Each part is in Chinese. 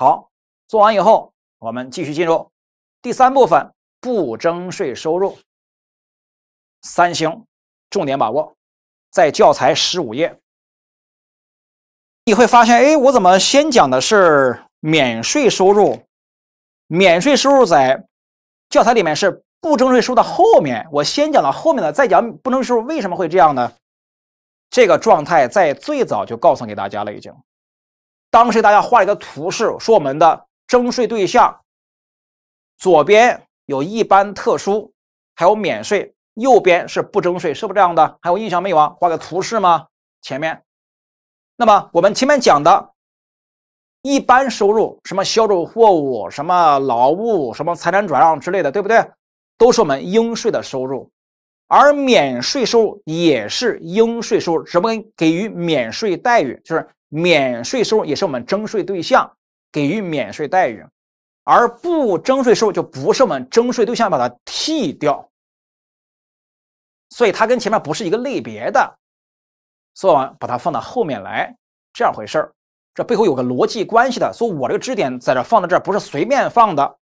好，做完以后，我们继续进入第三部分，不征税收入。三星重点把握在教材十五页。你会发现，哎，我怎么先讲的是免税收入？免税收入在教材里面是不征税收的后面，我先讲了后面的，再讲不征税收入为什么会这样呢？这个状态在最早就告诉给大家了，已经。当时大家画了一个图示，说我们的征税对象，左边有一般、特殊，还有免税，右边是不征税，是不是这样的？还有印象没有啊？画个图示吗？前面，那么我们前面讲的，一般收入，什么销售货物，什么劳务，什么财产转让之类的，对不对？都是我们应税的收入，而免税收入也是应税收入，什么给予免税待遇，就是。免税收入也是我们征税对象，给予免税待遇，而不征税收入就不是我们征税对象，把它剔掉。所以它跟前面不是一个类别的，做完把它放到后面来，这样回事儿。这背后有个逻辑关系的，所以我这个支点在这放在这不是随便放的。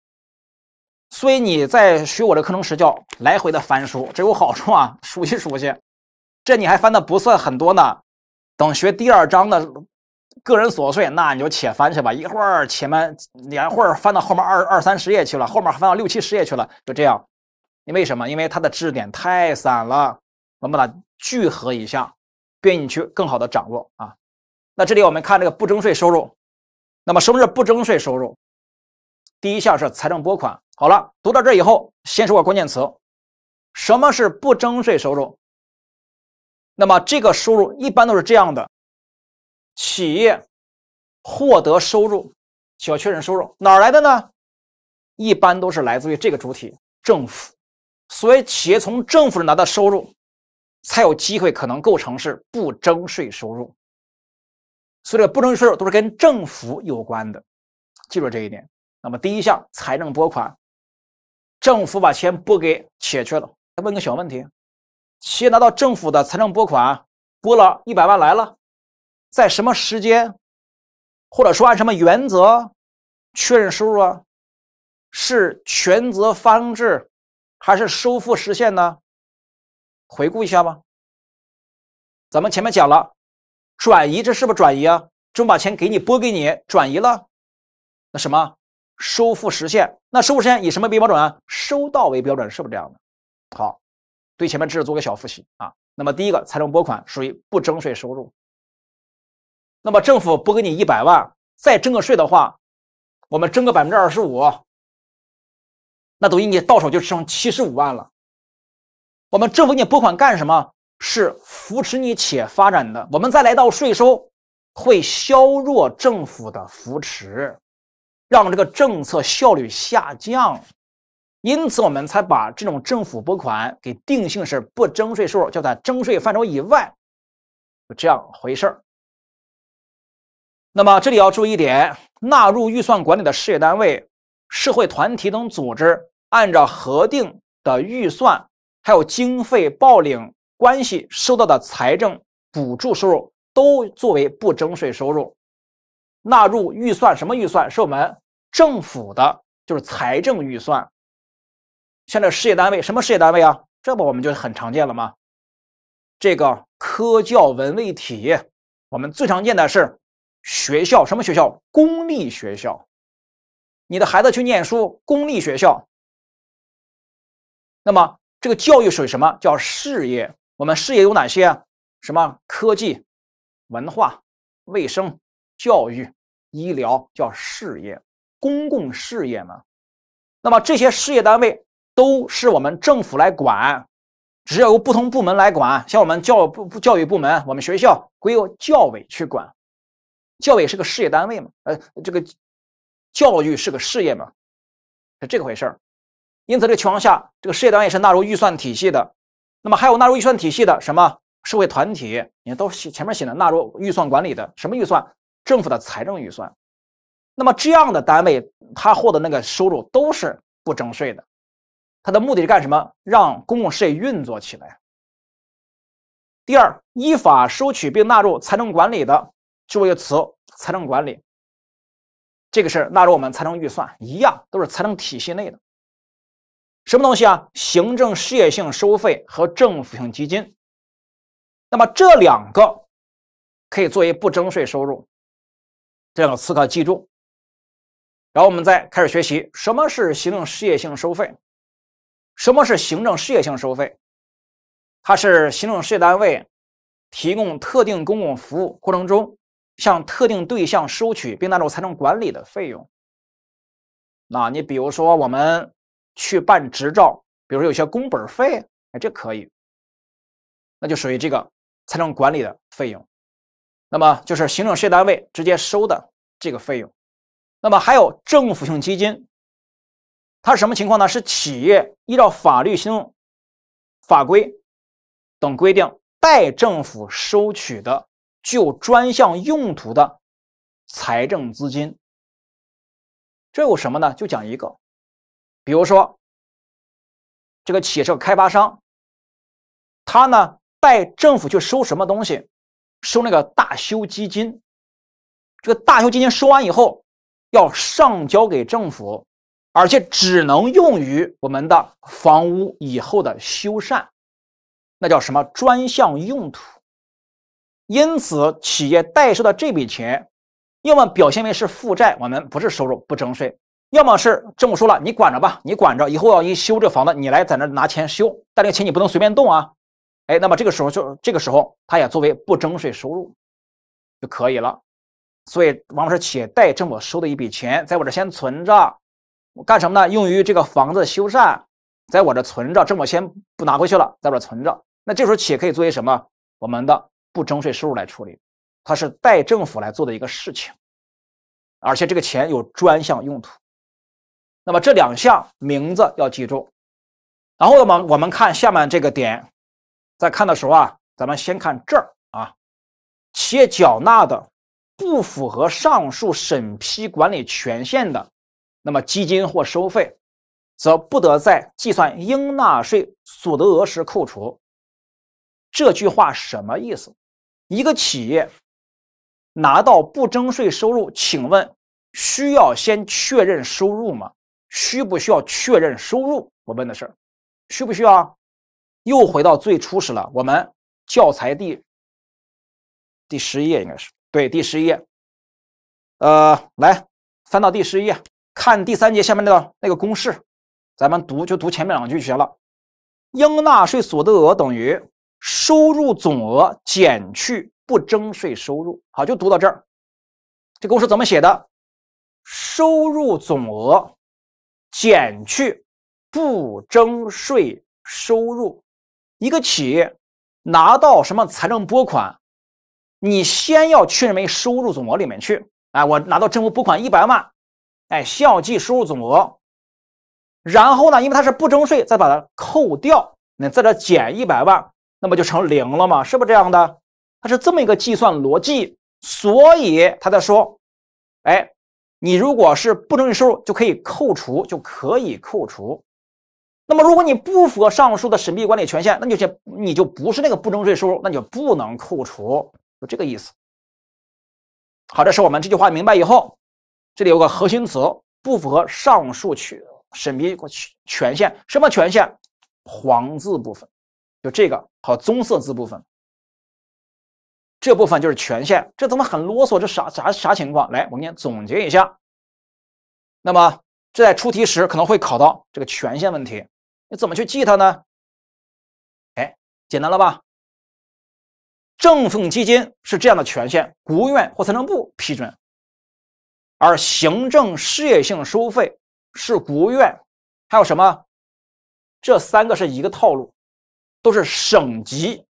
所以你在学我这课程时，叫来回的翻书，这有好处啊，熟悉熟悉。这你还翻的不算很多呢，等学第二章的。个人琐碎，那你就且翻去吧。一会儿前面两会儿翻到后面二二三十页去了，后面翻到六七十页去了。就这样，你为什么？因为它的知识点太散了，我们把它聚合一下，便于你去更好的掌握啊。那这里我们看这个不征税收入，那么什么是不征税收入？第一项是财政拨款。好了，读到这以后，先说个关键词：什么是不征税收入？那么这个收入一般都是这样的。企业获得收入，需要确认收入，哪来的呢？一般都是来自于这个主体政府，所以企业从政府里拿到收入，才有机会可能构成是不征税收入。所以，这不征税收入都是跟政府有关的，记住这一点。那么，第一项财政拨款，政府把钱拨给企业去了。问个小问题：企业拿到政府的财政拨款，拨了一百万来了。在什么时间，或者说按什么原则确认收入啊？是权责发生制，还是收付实现呢？回顾一下吧。咱们前面讲了，转移这是不是转移啊？中把钱给你拨给你，转移了。那什么收付实现？那收付实现以什么为标准啊？收到为标准，是不是这样的？好，对前面知识做个小复习啊。那么第一个，财政拨款属于不征税收入。那么政府拨给你一百万，再征个税的话，我们征个百分之二十五，那等于你到手就剩七十五万了。我们政府给你拨款干什么？是扶持你企业发展的。我们再来到税收，会削弱政府的扶持，让这个政策效率下降。因此，我们才把这种政府拨款给定性是不征税收叫就在征税范畴以外，就这样回事儿。那么这里要注意一点，纳入预算管理的事业单位、社会团体等组织，按照核定的预算，还有经费报领关系收到的财政补助收入，都作为不征税收入，纳入预算什么预算？是我们政府的，就是财政预算。现在事业单位什么事业单位啊？这不我们就很常见了吗？这个科教文卫体，我们最常见的是。学校什么学校？公立学校，你的孩子去念书，公立学校。那么这个教育属于什么叫事业？我们事业有哪些啊？什么科技、文化、卫生、教育、医疗叫事业，公共事业嘛。那么这些事业单位都是我们政府来管，只要由不同部门来管，像我们教部教育部门，我们学校归由教委去管。教委是个事业单位嘛？呃，这个教育是个事业嘛，是这个回事儿。因此，这个情况下，这个事业单位是纳入预算体系的。那么，还有纳入预算体系的什么社会团体，你看都前面写的纳入预算管理的什么预算？政府的财政预算。那么，这样的单位，他获得那个收入都是不征税的。他的目的是干什么？让公共事业运作起来。第二，依法收取并纳入财政管理的。就业个词，财政管理，这个是纳入我们财政预算，一样都是财政体系内的。什么东西啊？行政事业性收费和政府性基金，那么这两个可以作为不征税收入。这两个词可记住。然后我们再开始学习，什么是行政事业性收费？什么是行政事业性收费？它是行政事业单位提供特定公共服务过程中。向特定对象收取并纳入财政管理的费用，那你比如说我们去办执照，比如有些工本费，哎，这可以，那就属于这个财政管理的费用。那么就是行政事业单位直接收的这个费用。那么还有政府性基金，它是什么情况呢？是企业依照法律、行政法规等规定代政府收取的。具有专项用途的财政资金，这有什么呢？就讲一个，比如说这个企业是个开发商，他呢带政府去收什么东西？收那个大修基金。这个大修基金收完以后，要上交给政府，而且只能用于我们的房屋以后的修缮，那叫什么专项用途？因此，企业代收的这笔钱，要么表现为是负债，我们不是收入不征税；要么是这么说了，你管着吧，你管着，以后要一修这房子，你来在那拿钱修，但这个钱你不能随便动啊。哎，那么这个时候就这个时候，它也作为不征税收入就可以了。所以，往往是企业代政府收的一笔钱，在我这先存着，干什么呢？用于这个房子修缮，在我这存着，政府先不拿回去了，在这存着。那这时候企业可以作为什么？我们的。不征税收入来处理，它是代政府来做的一个事情，而且这个钱有专项用途。那么这两项名字要记住。然后呢，我们看下面这个点，在看的时候啊，咱们先看这儿啊，企业缴纳的不符合上述审批管理权限的那么基金或收费，则不得在计算应纳税所得额时扣除。这句话什么意思？一个企业拿到不征税收入，请问需要先确认收入吗？需不需要确认收入？我问的是，需不需要？又回到最初始了。我们教材第第十一页应该是对第十一页，呃，来翻到第十一页，看第三节下面那个那个公式，咱们读就读前面两句就行了。应纳税所得额等于。收入总额减去不征税收入，好，就读到这儿。这公式怎么写的？收入总额减去不征税收入。一个企业拿到什么财政拨款，你先要确认为收入总额里面去。哎，我拿到政府拨款一百万，哎，先要记收入总额。然后呢，因为它是不征税，再把它扣掉，那在这减一百万。那么就成零了嘛？是不是这样的？它是这么一个计算逻辑，所以他在说：哎，你如果是不征税收入，就可以扣除，就可以扣除。那么如果你不符合上述的审批管理权限，那就先你就不是那个不征税收入，那就不能扣除，就这个意思。好，这是我们这句话明白以后，这里有个核心词：不符合上述去审批过权限，什么权限？黄字部分，就这个。好，棕色字部分，这部分就是权限。这怎么很啰嗦？这啥啥啥情况？来，我们先总结一下。那么，这在出题时可能会考到这个权限问题，你怎么去记它呢？哎，简单了吧？政府基金是这样的权限，国务院或财政部批准；而行政事业性收费是国务院，还有什么？这三个是一个套路。都是省级，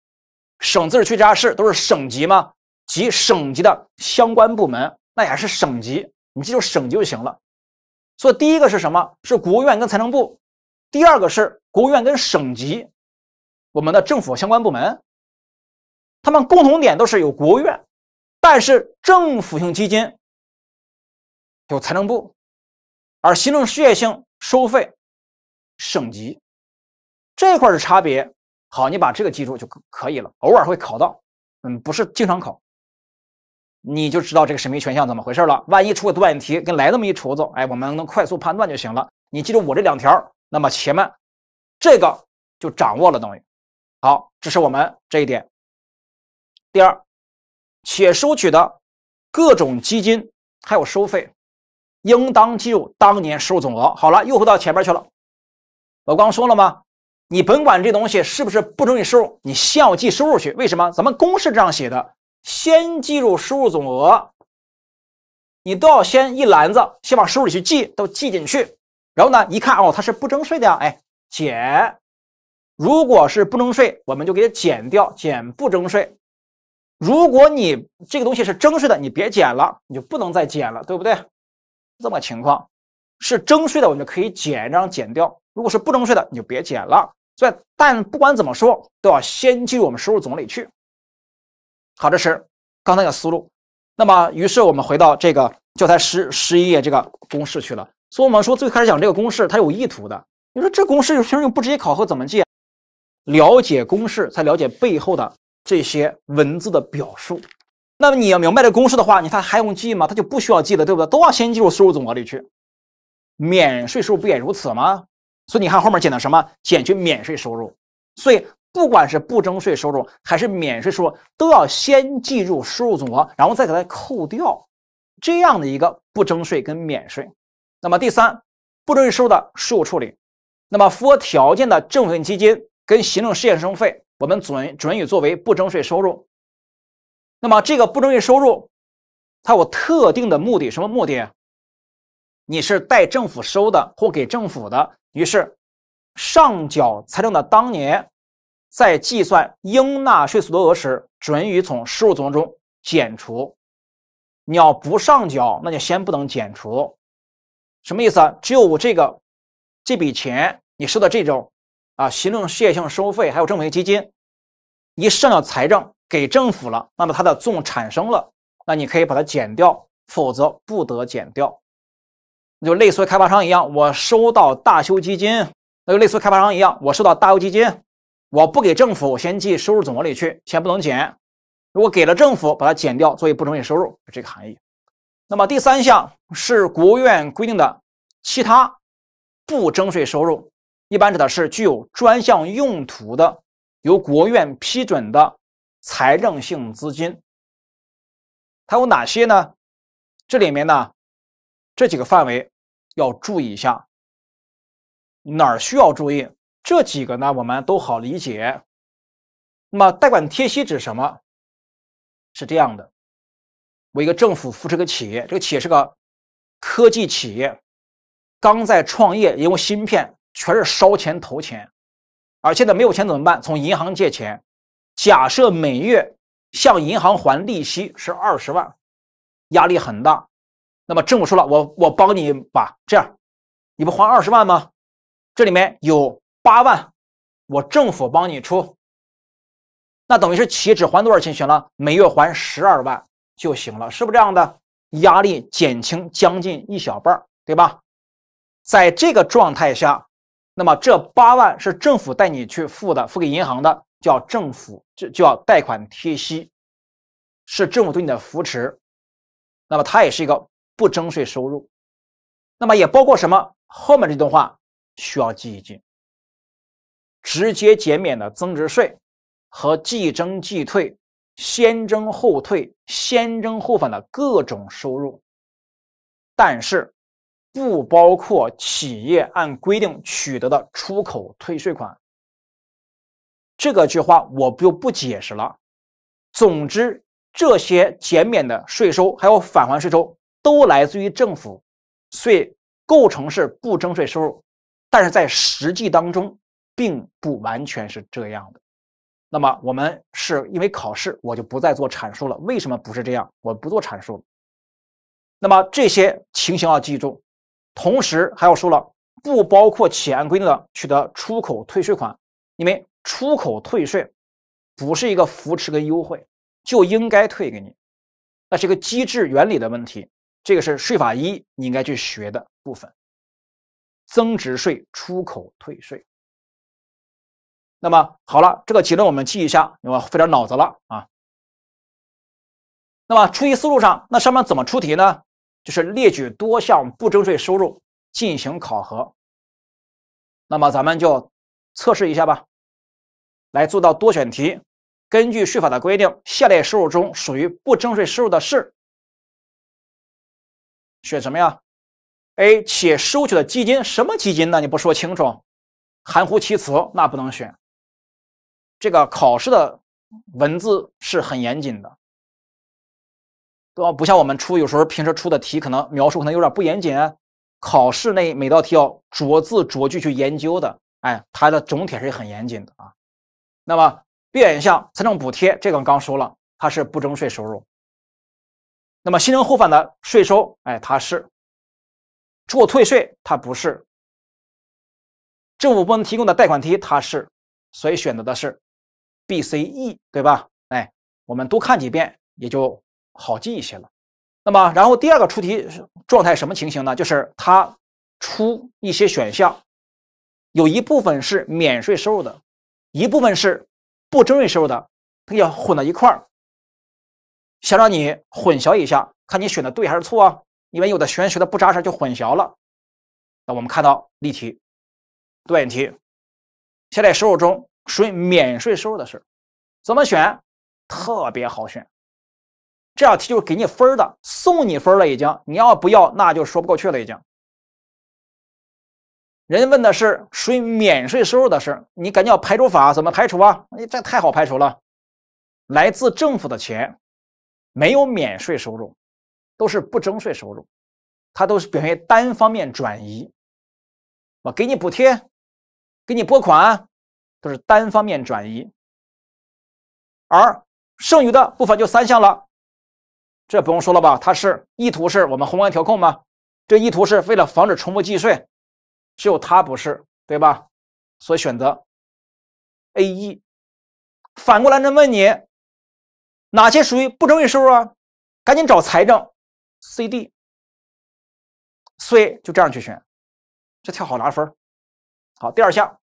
省自治区直辖市都是省级吗？及省级的相关部门，那也是省级，你记住省级就行了。所以第一个是什么？是国务院跟财政部。第二个是国务院跟省级我们的政府相关部门。他们共同点都是有国务院，但是政府性基金有财政部，而行政事业性收费省级这块的差别。好，你把这个记住就可以了。偶尔会考到，嗯，不是经常考，你就知道这个审批权限怎么回事了。万一出个断题，跟来那么一锤子，哎，我们能快速判断就行了。你记住我这两条，那么前面这个就掌握了，等于好，这是我们这一点。第二，且收取的各种基金还有收费，应当计入当年收入总额。好了，又回到前面去了，我刚说了吗？你甭管这东西是不是不征税收入，你先要记收入去。为什么？咱们公式这样写的，先计入收入总额。你都要先一篮子，先往收入里去记，都记进去。然后呢，一看哦，它是不征税的呀，哎，减。如果是不征税，我们就给它减掉，减不征税。如果你这个东西是征税的，你别减了，你就不能再减了，对不对？这么个情况，是征税的，我们就可以减，让样减掉。如果是不征税的，你就别减了。所以，但不管怎么说，都要先进入我们收入总额里去。好，这是刚才的思路。那么，于是我们回到这个教材十十一页这个公式去了。所以我们说，最开始讲这个公式，它有意图的。你说这公式平时又不直接考核怎么记？了解公式，才了解背后的这些文字的表述。那么你要明白这公式的话，你看还用记吗？它就不需要记了，对不对？都要先进入收入总额里去。免税收入不也如此吗？所以你看后面减的什么？减去免税收入。所以不管是不征税收入还是免税收入，都要先计入收入总额，然后再给它扣掉这样的一个不征税跟免税。那么第三，不征税收入的税务处理。那么符合条件的政府性基金跟行政事业收费，我们准准予作为不征税收入。那么这个不征税收入，它有特定的目的，什么目的？你是代政府收的或给政府的。于是，上缴财政的当年，在计算应纳税所得额时，准予从收入总额中减除。你要不上缴，那就先不能减除。什么意思啊？只有我这个这笔钱，你收到这种啊行政事业性收费还有政府基金，一上缴财政给政府了，那么它的总产生了，那你可以把它减掉，否则不得减掉。就类似开发商一样，我收到大修基金，那就类似开发商一样，我收到大修基金，我不给政府我先记收入总额里去，钱不能减。如果给了政府，把它减掉作为不征税收入，这个含义。那么第三项是国务院规定的其他不征税收入，一般指的是具有专项用途的由国务院批准的财政性资金。它有哪些呢？这里面呢，这几个范围。要注意一下哪儿需要注意？这几个呢，我们都好理解。那么，贷款贴息指什么？是这样的，我一个政府扶持个企业，这个企业是个科技企业，刚在创业，因为芯片全是烧钱投钱，而现在没有钱怎么办？从银行借钱。假设每月向银行还利息是二十万，压力很大。那么政府说了，我我帮你把这样，你不还二十万吗？这里面有八万，我政府帮你出，那等于是企业只还多少钱？行了每月还十二万就行了，是不是这样的？压力减轻将近一小半对吧？在这个状态下，那么这八万是政府带你去付的，付给银行的，叫政府就就要贷款贴息，是政府对你的扶持，那么它也是一个。不征税收入，那么也包括什么？后面这段话需要记一记：直接减免的增值税和即征即退、先征后退、先征后返的各种收入，但是不包括企业按规定取得的出口退税款。这个句话我就不解释了。总之，这些减免的税收还有返还税收。都来自于政府，所以构成是不征税收入，但是在实际当中并不完全是这样的。那么我们是因为考试，我就不再做阐述了。为什么不是这样？我不做阐述了。那么这些情形要记住，同时还要说了，不包括企业规定的取得出口退税款，因为出口退税不是一个扶持跟优惠，就应该退给你，那是一个机制原理的问题。这个是税法一你应该去学的部分，增值税出口退税。那么好了，这个结论我们记一下，因为费点脑子了啊。那么出题思路上，那上面怎么出题呢？就是列举多项不征税收入进行考核。那么咱们就测试一下吧，来做到多选题。根据税法的规定，下列收入中属于不征税收入的是？选什么呀？A 且收取的基金什么基金呢？你不说清楚，含糊其辞，那不能选。这个考试的文字是很严谨的，对吧？不像我们出有时候平时出的题，可能描述可能有点不严谨。考试那每道题要逐字逐句去研究的，哎，它的总体是很严谨的啊。那么 B 选项，财政补贴这个刚说了，它是不征税收入。那么，新增后反的税收，哎，它是；出口退税，它不是；政府部门提供的贷款题，它是。所以选择的是 B、C、E，对吧？哎，我们多看几遍也就好记一些了。那么，然后第二个出题状态什么情形呢？就是他出一些选项，有一部分是免税收入的，一部分是不征税收入的，它要混到一块儿。想让你混淆一下，看你选的对还是错啊！因为有的学员学的不扎实就混淆了。那我们看到例题，对题，下列收入中属于免税收入的是？怎么选？特别好选，这道题就给你分的，送你分了已经。你要不要？那就说不过去了已经。人问的是属于免税收入的事，你感觉要排除法怎么排除啊？你这太好排除了，来自政府的钱。没有免税收入，都是不征税收入，它都是表现为单方面转移。我给你补贴，给你拨款，都是单方面转移。而剩余的部分就三项了，这不用说了吧？它是意图是我们宏观调控吗？这意图是为了防止重复计税，只有它不是，对吧？所以选择 A 一。反过来，呢，问你。哪些属于不征税收入啊？赶紧找财政、CD、所以就这样去选，这题好拿分。好，第二项。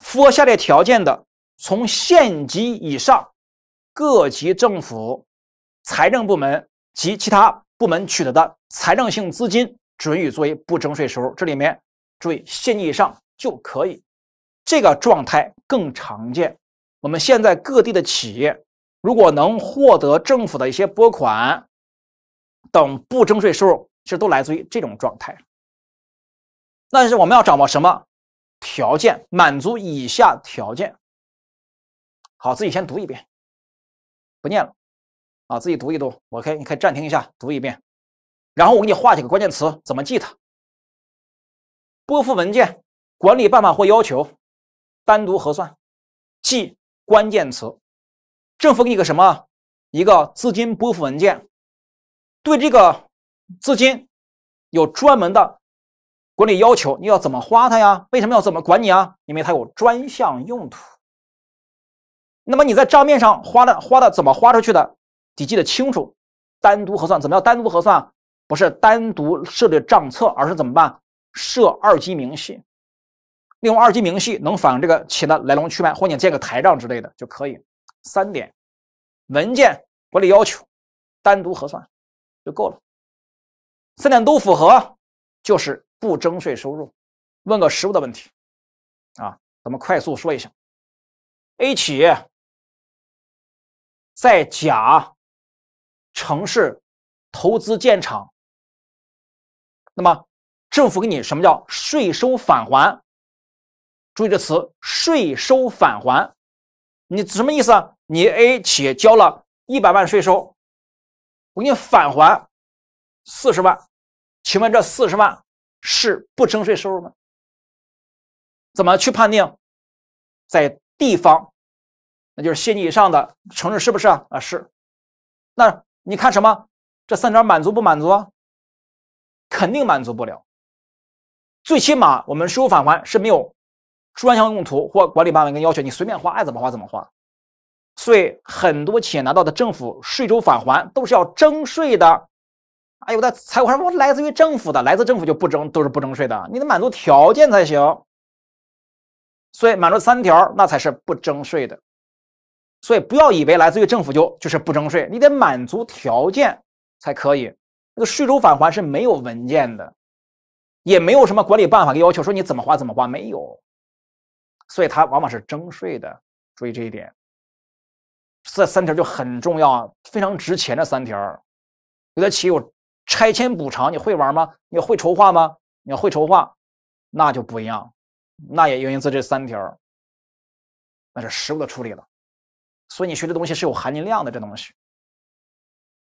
符合下列条件的，从县级以上各级政府财政部门及其他部门取得的财政性资金，准予作为不征税收入。这里面注意县级以上就可以，这个状态更常见。我们现在各地的企业。如果能获得政府的一些拨款等不征税收入，其实都来自于这种状态。但是我们要掌握什么条件？满足以下条件。好，自己先读一遍，不念了，啊，自己读一读。我可以，你可以暂停一下，读一遍，然后我给你画几个关键词，怎么记它？拨付文件管理办法或要求，单独核算，记关键词。政府给你个什么一个资金拨付文件，对这个资金有专门的管理要求，你要怎么花它呀？为什么要怎么管你啊？因为它有专项用途。那么你在账面上花的花的怎么花出去的，你记得清楚，单独核算。怎么样？单独核算？不是单独设立账册，而是怎么办？设二级明细，利用二级明细能反映这个钱的来龙去脉，或者你建个台账之类的就可以。三点文件管理要求，单独核算就够了。三点都符合，就是不征税收入。问个实务的问题啊，咱们快速说一下：A 企业在甲城市投资建厂，那么政府给你什么叫税收返还？注意这词，税收返还。你什么意思啊？你 A 企业交了一百万税收，我给你返还四十万，请问这四十万是不征税收入吗？怎么去判定？在地方，那就是县级以上的城市，是不是啊？啊是。那你看什么？这三条满足不满足啊？肯定满足不了。最起码我们税务返还是没有。专项用途或管理办法跟要求，你随便花，爱怎么花怎么花。所以很多企业拿到的政府税收返还都是要征税的。哎，有的财务说我来自于政府的，来自政府就不征，都是不征税的，你得满足条件才行。所以满足三条，那才是不征税的。所以不要以为来自于政府就就是不征税，你得满足条件才可以。那个税收返还是没有文件的，也没有什么管理办法跟要求，说你怎么花怎么花，没有。所以它往往是征税的，注意这一点。这三条就很重要啊，非常值钱的三条。有的企业有拆迁补偿，你会玩吗？你会筹划吗？你会筹划，那就不一样。那也源自这三条，那是实物的处理了。所以你学的东西是有含金量的，这东西。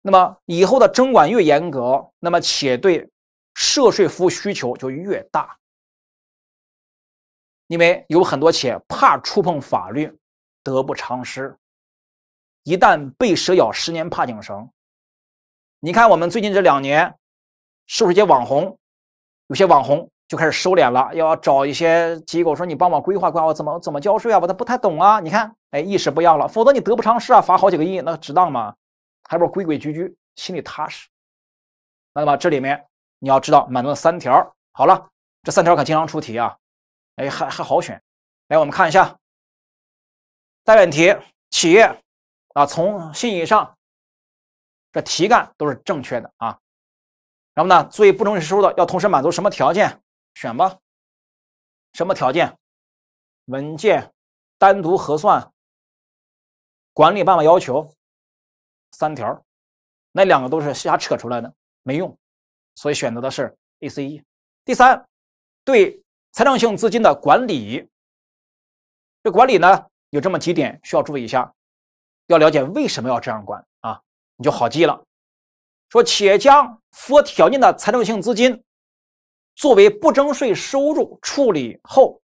那么以后的征管越严格，那么企业对涉税服务需求就越大。因为有很多企业怕触碰法律，得不偿失。一旦被蛇咬，十年怕井绳。你看，我们最近这两年，是不是一些网红？有些网红就开始收敛了，要找一些机构说：“你帮我规划规划，我怎么怎么交税啊？我他不太懂啊。”你看，哎，意识不一样了。否则你得不偿失啊，罚好几个亿，那值当吗？还不如规规矩矩，心里踏实。那么，这里面你要知道满足了三条。好了，这三条可经常出题啊。哎，还还好选。来，我们看一下，单选题，企业啊，从信以上，这题干都是正确的啊。然后呢，注意不允实收入的要同时满足什么条件？选吧，什么条件？文件单独核算，管理办法要求三条，那两个都是瞎扯出来的，没用。所以选择的是 A、C、E。第三，对。财政性资金的管理，这管理呢有这么几点需要注意一下，要了解为什么要这样管啊，你就好记了。说企业将符合条件的财政性资金作为不征税收入处理后，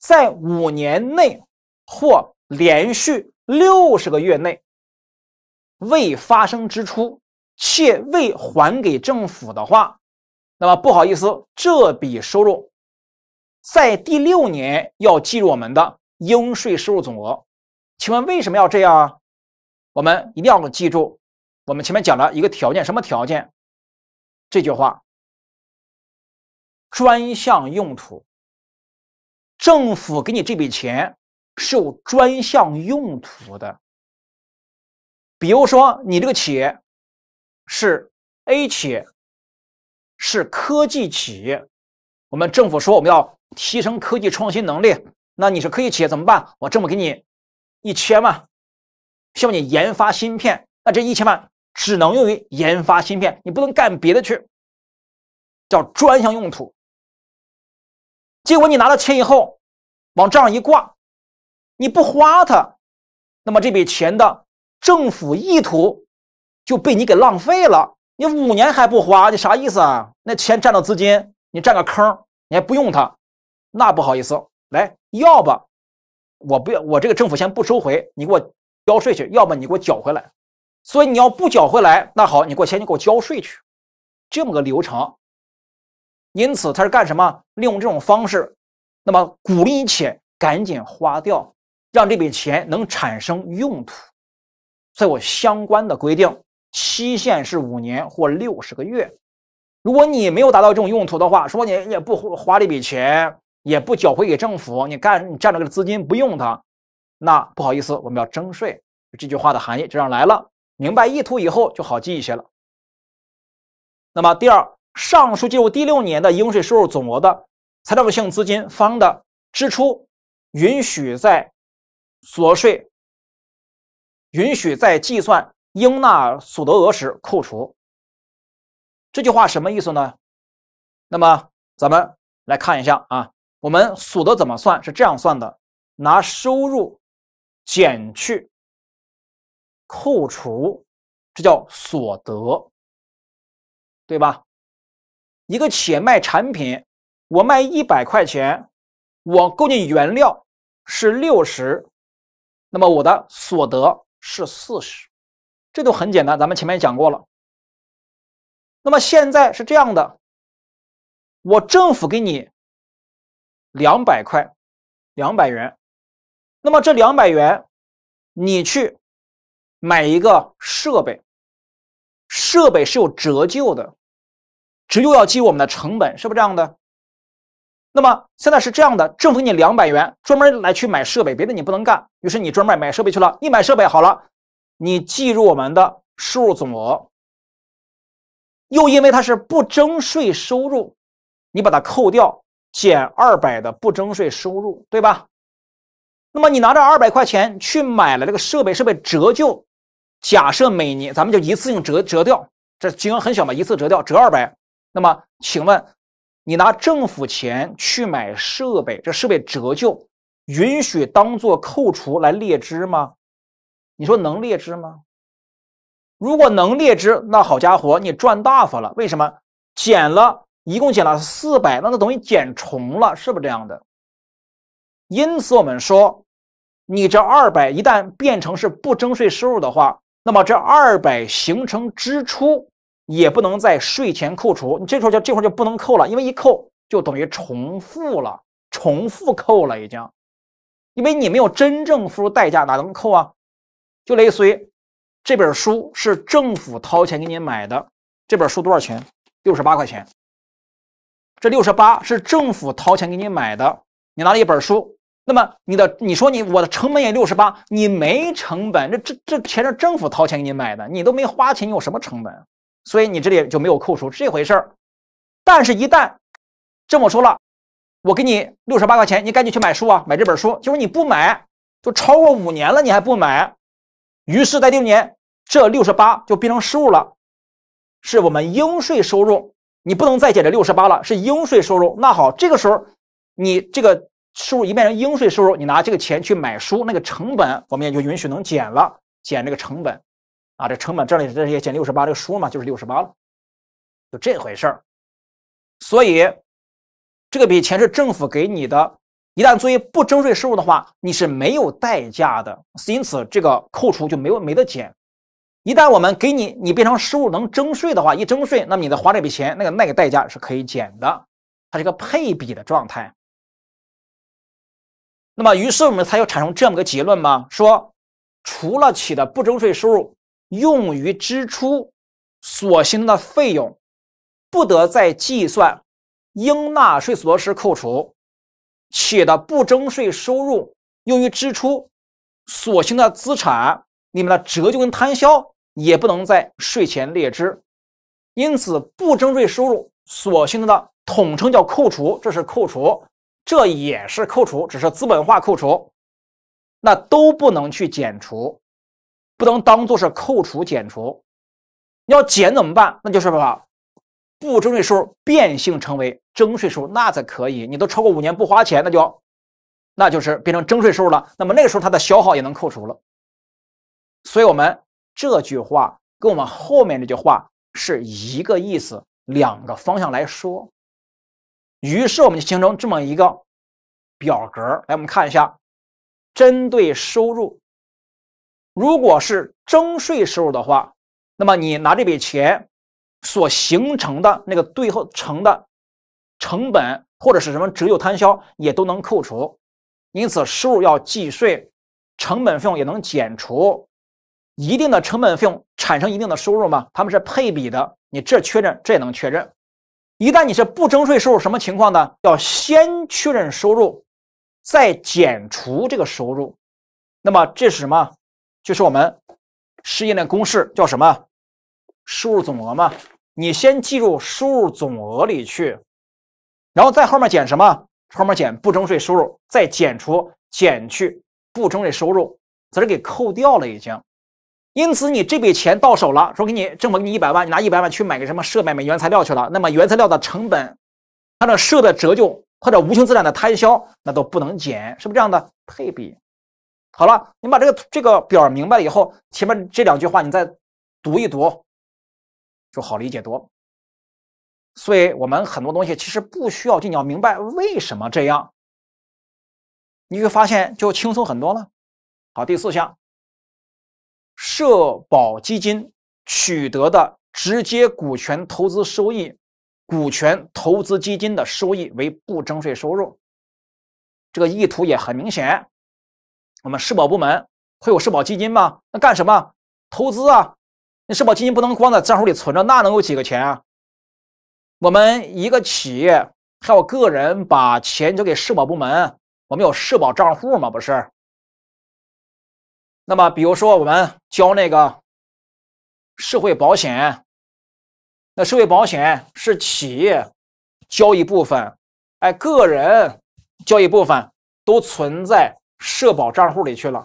在五年内或连续六十个月内未发生支出且未还给政府的话，那么不好意思，这笔收入。在第六年要计入我们的应税收入总额，请问为什么要这样？我们一定要记住，我们前面讲了一个条件，什么条件？这句话：专项用途。政府给你这笔钱是有专项用途的，比如说你这个企业是 A 企业，是科技企业，我们政府说我们要。提升科技创新能力，那你是科技企业怎么办？我这么给你一千万，需要你研发芯片，那这一千万只能用于研发芯片，你不能干别的去，叫专项用途。结果你拿了钱以后，往账上一挂，你不花它，那么这笔钱的政府意图就被你给浪费了。你五年还不花，你啥意思啊？那钱占到资金，你占个坑，你还不用它。那不好意思，来，要不我不要，我这个政府先不收回，你给我交税去；要么你给我缴回来。所以你要不缴回来，那好，你给我先，你给我交税去，这么个流程。因此他是干什么？利用这种方式，那么鼓励你赶紧花掉，让这笔钱能产生用途。所以我相关的规定期限是五年或六十个月。如果你没有达到这种用途的话，说你也不花这笔钱。也不缴回给政府，你干你占着个资金不用它，那不好意思，我们要征税。这句话的含义这样来了，明白意图以后就好记一些了。那么第二，上述计入第六年的应税收入总额的财政性资金方的支出，允许在所得税允许在计算应纳所得额时扣除。这句话什么意思呢？那么咱们来看一下啊。我们所得怎么算？是这样算的：拿收入减去扣除，这叫所得，对吧？一个企业卖产品，我卖一百块钱，我购进原料是六十，那么我的所得是四十，这就很简单，咱们前面讲过了。那么现在是这样的：我政府给你。两百块，两百元。那么这两百元，你去买一个设备，设备是有折旧的，折旧要记我们的成本，是不是这样的？那么现在是这样的，政府给你两百元，专门来去买设备，别的你不能干。于是你专门买设备去了，你买设备好了，你计入我们的收入总额。又因为它是不征税收入，你把它扣掉。减二百的不征税收入，对吧？那么你拿着二百块钱去买了这个设备，设备折旧，假设每年咱们就一次性折折掉，这金额很小嘛，一次折掉折二百。那么请问，你拿政府钱去买设备，这设备折旧允许当做扣除来列支吗？你说能列支吗？如果能列支，那好家伙，你赚大发了。为什么？减了。一共减了四百，那它等于减重了，是不是这样的？因此我们说，你这二百一旦变成是不征税收入的话，那么这二百形成支出也不能在税前扣除。你这时候就这块就不能扣了，因为一扣就等于重复了，重复扣了已经，因为你没有真正付出代价，哪能扣啊？就类似于这本书是政府掏钱给你买的，这本书多少钱？六十八块钱。这六十八是政府掏钱给你买的，你拿了一本书，那么你的你说你我的成本也六十八，你没成本，这这这钱是政府掏钱给你买的，你都没花钱，你有什么成本？所以你这里就没有扣除这回事儿。但是，一旦这么说了，我给你六十八块钱，你赶紧去买书啊，买这本书。结果你不买，都超过五年了，你还不买，于是，在六年，这六十八就变成失误了，是我们应税收入。你不能再减这六十八了，是应税收入。那好，这个时候，你这个收入一变成应税收入，你拿这个钱去买书，那个成本我们也就允许能减了，减这个成本，啊，这成本这里这也减六十八，这个书嘛就是六十八了，就这回事儿。所以，这个笔钱是政府给你的，一旦作为不征税收入的话，你是没有代价的，因此这个扣除就没有没得减。一旦我们给你，你变成收入能征税的话，一征税，那么你再花这笔钱，那个那个代价是可以减的，它是一个配比的状态。那么，于是我们才要产生这么个结论吗？说，除了起的不征税收入用于支出所形成的费用，不得再计算应纳税所得额扣除；起的不征税收入用于支出所形成的资产里面的折旧跟摊销。也不能在税前列支，因此不征税收入所形成的统称叫扣除，这是扣除，这也是扣除，只是资本化扣除，那都不能去减除，不能当做是扣除减除。要减怎么办？那就是把不征税收入变性成为征税收入，那才可以。你都超过五年不花钱，那就那就是变成征税收入了，那么那个时候它的消耗也能扣除了。所以我们。这句话跟我们后面这句话是一个意思，两个方向来说。于是我们就形成这么一个表格。来，我们看一下，针对收入，如果是征税收入的话，那么你拿这笔钱所形成的那个最后成的成本或者是什么折旧摊销也都能扣除，因此收入要计税，成本费用也能减除。一定的成本费用产生一定的收入嘛？他们是配比的，你这确认这也能确认。一旦你是不征税收入什么情况呢？要先确认收入，再减除这个收入。那么这是什么？就是我们失业的公式叫什么？收入总额嘛？你先计入收入总额里去，然后在后面减什么？后面减不征税收入，再减除减去不征税收入，则是给扣掉了已经。因此，你这笔钱到手了，说给你政府给你一百万，你拿一百万去买个什么设备买原材料去了，那么原材料的成本，它的设的折旧或者无形资产的摊销，那都不能减，是不是这样的配比？好了，你把这个这个表明白了以后，前面这两句话你再读一读，就好理解多。所以我们很多东西其实不需要，你要明白为什么这样，你会发现就轻松很多了。好，第四项。社保基金取得的直接股权投资收益，股权投资基金的收益为不征税收入。这个意图也很明显。我们社保部门会有社保基金吗？那干什么？投资啊！那社保基金不能光在账户里存着，那能有几个钱啊？我们一个企业还有个人把钱交给社保部门，我们有社保账户吗？不是。那么，比如说我们交那个社会保险，那社会保险是企业交一部分，哎，个人交一部分，都存在社保账户里去了。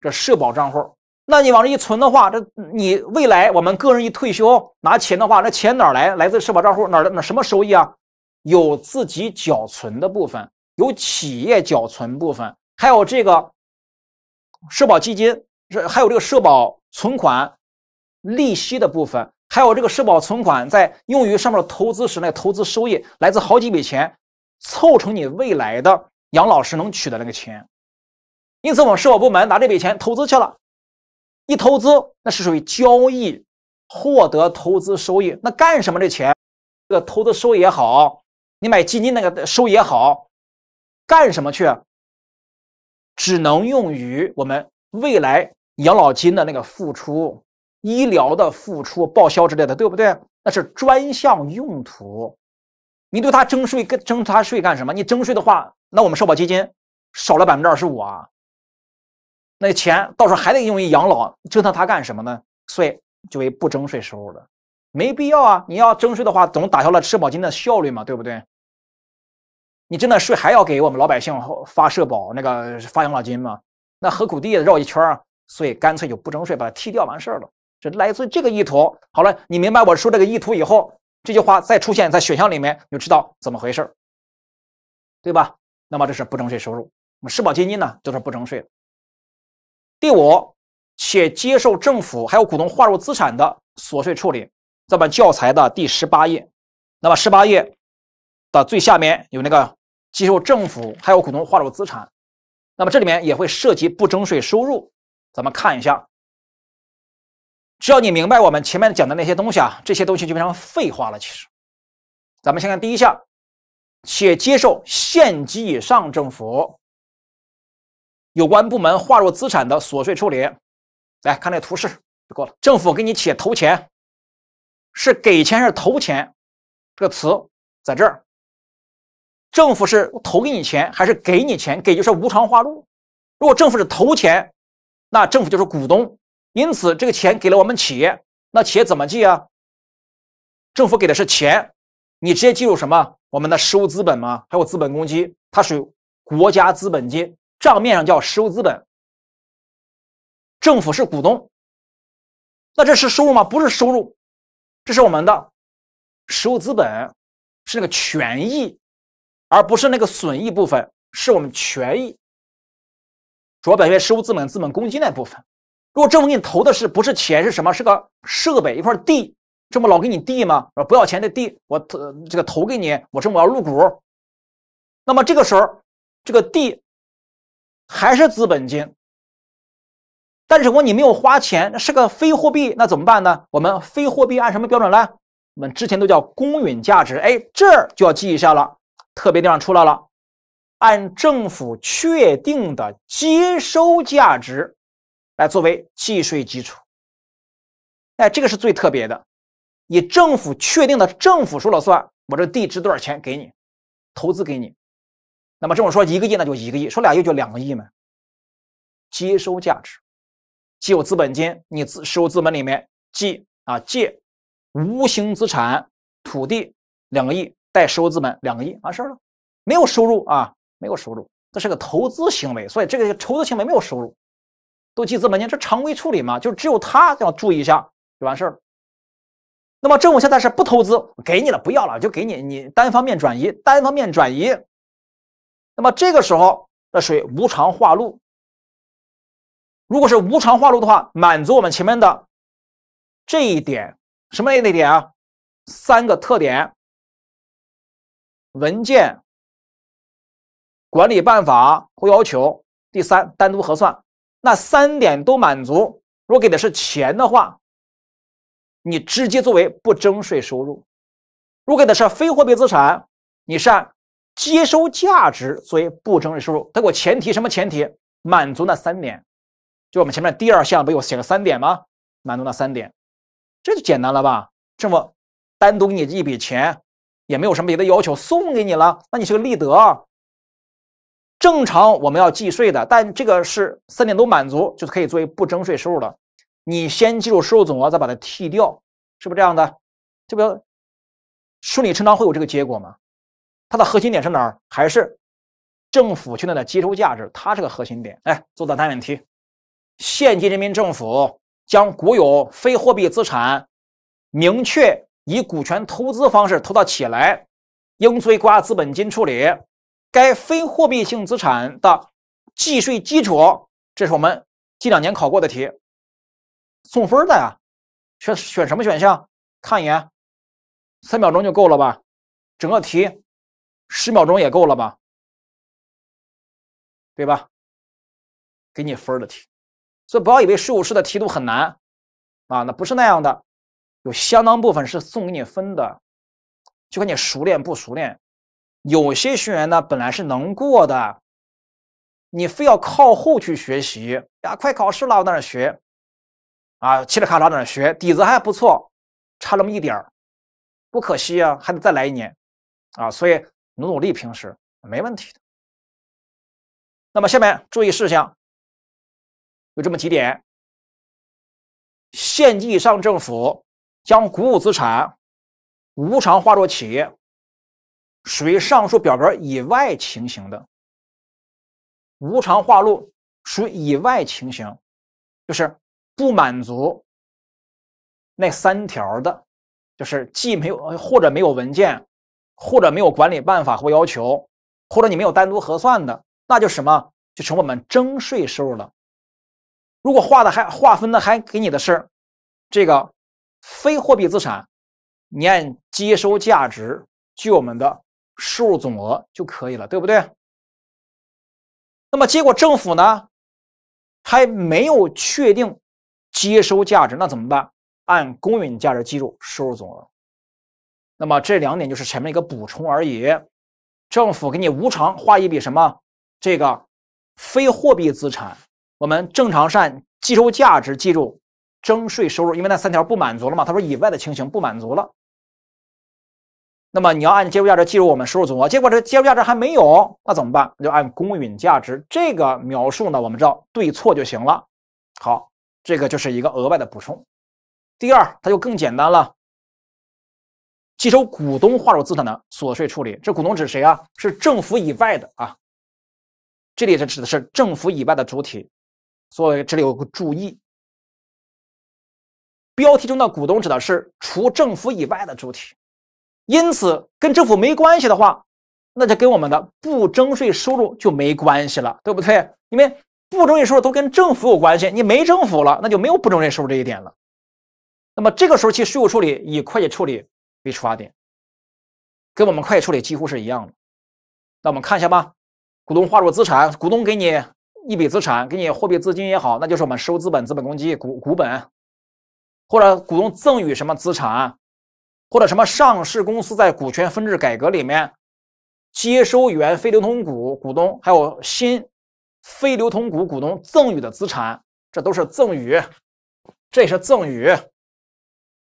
这社保账户，那你往这一存的话，这你未来我们个人一退休拿钱的话，那钱哪来？来自社保账户哪？哪什么收益啊？有自己缴存的部分，有企业缴存部分，还有这个。社保基金是还有这个社保存款利息的部分，还有这个社保存款在用于上面的投资时，那个投资收益来自好几笔钱，凑成你未来的养老时能取的那个钱。因此，我们社保部门拿这笔钱投资去了，一投资那是属于交易，获得投资收益。那干什么这钱？这个投资收益也好，你买基金那个收益也好，干什么去？只能用于我们未来养老金的那个付出、医疗的付出、报销之类的，对不对？那是专项用途，你对他征税、跟征他税干什么？你征税的话，那我们社保基金少了百分之二十五啊，那钱到时候还得用于养老，折腾他干什么呢？所以就不征税收入了，没必要啊！你要征税的话，总打消了社保金的效率嘛，对不对？你真的税还要给我们老百姓发社保那个发养老金吗？那何苦地绕一圈啊？所以干脆就不征税，把它踢掉，完事儿了。这来自这个意图。好了，你明白我说这个意图以后，这句话再出现在选项里面，就知道怎么回事，对吧？那么这是不征税收入。那么社保基金呢，都是不征税。第五，且接受政府还有股东划入资产的所税处理，再本教材的第十八页。那么十八页的最下面有那个。接受政府还有股东划入资产，那么这里面也会涉及不征税收入。咱们看一下，只要你明白我们前面讲的那些东西啊，这些东西就非常废话了。其实，咱们先看第一项，且接受县级以上政府有关部门划入资产的所碎税处理，来看那图示就够了。政府给你且投钱，是给钱是投钱，这个词在这儿。政府是投给你钱，还是给你钱？给就是无偿花入。如果政府是投钱，那政府就是股东。因此，这个钱给了我们企业，那企业怎么记啊？政府给的是钱，你直接记入什么？我们的实物资本吗？还有资本公积，它属于国家资本金，账面上叫实物资本。政府是股东，那这是收入吗？不是收入，这是我们的实物资本，是那个权益。而不是那个损益部分，是我们权益，主要表现为实物资本、资本公积那部分。如果政府给你投的是不是钱是什么？是个设备、一块地，这不老给你地吗？不要钱的地，我这个投给你，我政府要入股。那么这个时候，这个地还是资本金。但是如果你没有花钱，是个非货币，那怎么办呢？我们非货币按什么标准来？我们之前都叫公允价值。哎，这就要记一下了。特别地方出来了，按政府确定的接收价值来作为计税基础。哎，这个是最特别的，你政府确定的，政府说了算，我这地值多少钱给你，投资给你。那么这么说，一个亿那就一个亿，说俩亿就两个亿嘛。接收价值，既有资本金，你自收资本里面既啊借无形资产土地两个亿。贷收资本两个亿完事儿了，没有收入啊，没有收入，这是个投资行为，所以这个投资行为没有收入，都记资本金，这常规处理嘛，就只有他要注意一下就完事儿了。那么政府现在是不投资，给你了不要了就给你，你单方面转移，单方面转移。那么这个时候那属于无偿划入。如果是无偿划入的话，满足我们前面的这一点，什么那点啊？三个特点。文件管理办法或要求第三单独核算，那三点都满足。如果给的是钱的话，你直接作为不征税收入；如果给的是非货币资产，你是按接收价值作为不征税收入。它给我前提什么前提？满足那三点，就我们前面第二项不有写了三点吗？满足那三点，这就简单了吧？这么单独给你一笔钱。也没有什么别的要求，送给你了，那你是个立德。正常我们要计税的，但这个是三点都满足，就可以作为不征税收入了。你先计入收入总额，再把它剔掉，是不是这样的？这不顺理成章会有这个结果吗？它的核心点是哪儿？还是政府现在的接收价值，它是个核心点。哎，做的单选题，县级人民政府将国有非货币资产明确。以股权投资方式投到企业来，应追挂资本金处理该非货币性资产的计税基础，这是我们近两年考过的题，送分的呀。选选什么选项？看一眼，三秒钟就够了吧？整个题十秒钟也够了吧？对吧？给你分的题，所以不要以为税务师的题都很难啊，那不是那样的。有相当部分是送给你分的，就看你熟练不熟练。有些学员呢，本来是能过的，你非要靠后去学习呀！快考试了，我那学，啊，嘁哩喀喳那学，底子还不错，差那么一点儿，不可惜啊，还得再来一年啊！所以努努力，平时没问题的。那么下面注意事项有这么几点：县级以上政府。将国有资产无偿划入企业，属于上述表格以外情形的无偿划入属以外情形，就是不满足那三条的，就是既没有或者没有文件，或者没有管理办法或要求，或者你没有单独核算的，那就什么就成我们征税收入了。如果划的还划分的还给你的是这个。非货币资产，你按接收价值记我们的收入总额就可以了，对不对？那么结果政府呢，还没有确定接收价值，那怎么办？按公允价值计入收入总额。那么这两点就是前面一个补充而已。政府给你无偿划一笔什么这个非货币资产，我们正常按接收价值计入。征税收入，因为那三条不满足了嘛，他说以外的情形不满足了，那么你要按接入价值计入我们收入总额，结果这接入价值还没有，那怎么办？那就按公允价值。这个描述呢，我们知道对错就行了。好，这个就是一个额外的补充。第二，它就更简单了，计收股东划入资产的所得税处理。这股东指谁啊？是政府以外的啊？这里是指的是政府以外的主体，所以这里有个注意。标题中的股东指的是除政府以外的主体，因此跟政府没关系的话，那就跟我们的不征税收入就没关系了，对不对？因为不征税收入都跟政府有关系，你没政府了，那就没有不征税收入这一点了。那么这个时候其税务处理以会计处理为出发点，跟我们会计处理几乎是一样的。那我们看一下吧，股东划入资产，股东给你一笔资产，给你货币资金也好，那就是我们收资本、资本公积、股股本。或者股东赠与什么资产，或者什么上市公司在股权分置改革里面接收原非流通股股东，还有新非流通股股东赠与的资产，这都是赠与，这是赠与，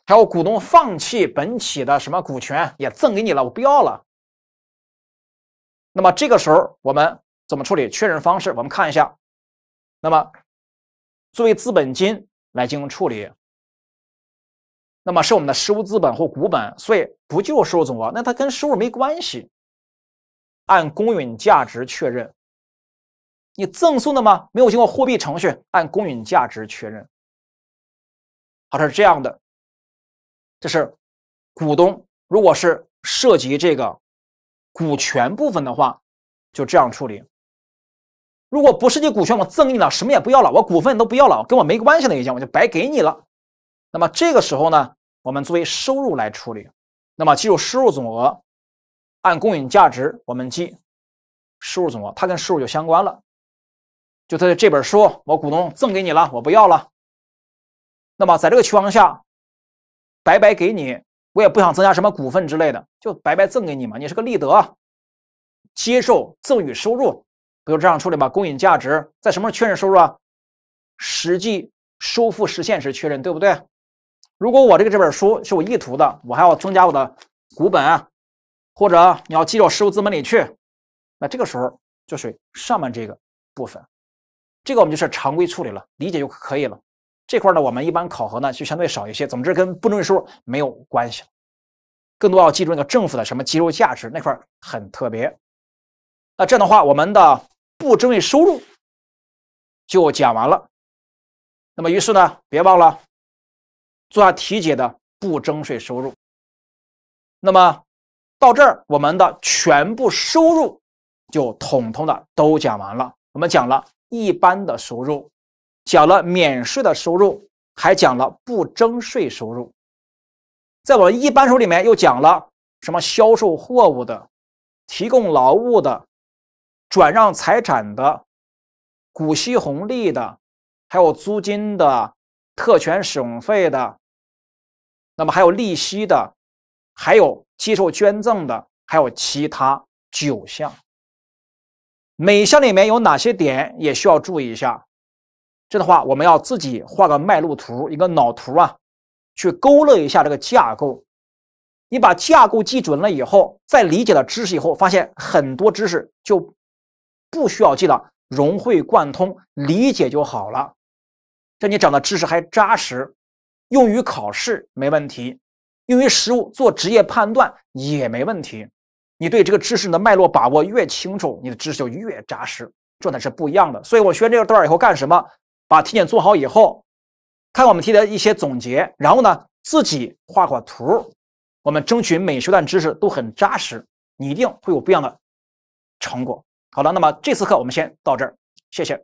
还有股东放弃本企的什么股权也赠给你了，我不要了。那么这个时候我们怎么处理？确认方式我们看一下，那么作为资本金来进行处理。那么是我们的实物资本或股本，所以不计入收入总额。那它跟收入没关系，按公允价值确认。你赠送的吗？没有经过货币程序，按公允价值确认。好，是这样的。这是股东，如果是涉及这个股权部分的话，就这样处理。如果不涉及股权，我赠你了，什么也不要了，我股份都不要了，跟我没关系的一经，我就白给你了。那么这个时候呢？我们作为收入来处理，那么计入收入总额，按公允价值我们计收入总额，它跟收入就相关了。就它的这本书，我股东赠给你了，我不要了。那么在这个情况下，白白给你，我也不想增加什么股份之类的，就白白赠给你嘛。你是个立德，接受赠与收入，不就这样处理吗？公允价值在什么时候确认收入啊？实际收付实现时确认，对不对？如果我这个这本书是我意图的，我还要增加我的股本，或者你要记入实物资本里去，那这个时候就是上面这个部分，这个我们就是常规处理了，理解就可以了。这块呢，我们一般考核呢就相对少一些，总之跟不征税收入没有关系更多要记住那个政府的什么肌肉价值那块很特别。那这样的话，我们的不征税收入就讲完了。那么于是呢，别忘了。做下体解的不征税收入。那么到这儿，我们的全部收入就统统的都讲完了。我们讲了一般的收入，讲了免税的收入，还讲了不征税收入。在我们一般说里面又讲了什么？销售货物的、提供劳务的、转让财产的、股息红利的，还有租金的、特权使用费的。那么还有利息的，还有接受捐赠的，还有其他九项，每项里面有哪些点也需要注意一下。这的话，我们要自己画个脉络图，一个脑图啊，去勾勒一下这个架构。你把架构记准了以后，再理解了知识以后，发现很多知识就不需要记了，融会贯通，理解就好了。这你长的知识还扎实。用于考试没问题，用于实务做职业判断也没问题。你对这个知识的脉络把握越清楚，你的知识就越扎实，状态是不一样的。所以我学这个段以后干什么？把体检做好以后，看我们提的一些总结，然后呢自己画画图，我们争取每学段知识都很扎实，你一定会有不一样的成果。好了，那么这次课我们先到这儿，谢谢。